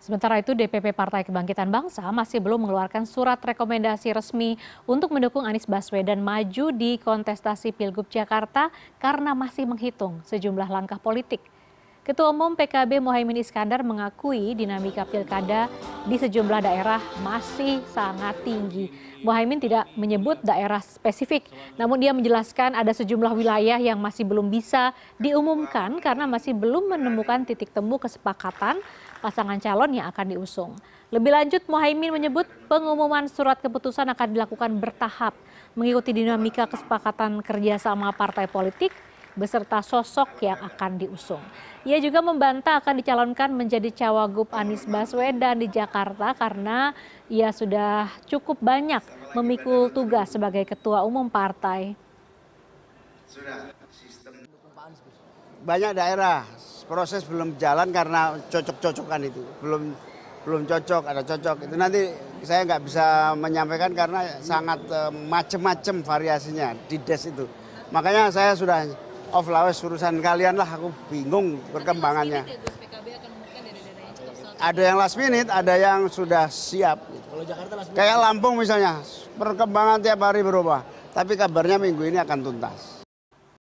Sementara itu DPP Partai Kebangkitan Bangsa masih belum mengeluarkan surat rekomendasi resmi untuk mendukung Anies Baswedan maju di kontestasi Pilgub Jakarta karena masih menghitung sejumlah langkah politik. Ketua Umum PKB Mohaimin Iskandar mengakui dinamika pilkada di sejumlah daerah masih sangat tinggi. Mohaimin tidak menyebut daerah spesifik, namun dia menjelaskan ada sejumlah wilayah yang masih belum bisa diumumkan karena masih belum menemukan titik temu kesepakatan pasangan calon yang akan diusung. Lebih lanjut, Mohaimin menyebut pengumuman surat keputusan akan dilakukan bertahap mengikuti dinamika kesepakatan kerjasama partai politik beserta sosok yang akan diusung. Ia juga membantah akan dicalonkan menjadi cawagup Anies Baswedan di Jakarta karena ia sudah cukup banyak memikul tugas sebagai ketua umum partai. Banyak daerah proses belum jalan karena cocok-cocokan itu belum belum cocok ada cocok itu nanti saya nggak bisa menyampaikan karena sangat eh, macem-macem variasinya di des itu makanya saya sudah off lawes urusan kalian lah aku bingung perkembangannya. Ya, ada yang last minute, ada yang sudah siap. Gitu. Kalau Kayak Lampung misalnya, perkembangan tiap hari berubah. Tapi kabarnya minggu ini akan tuntas.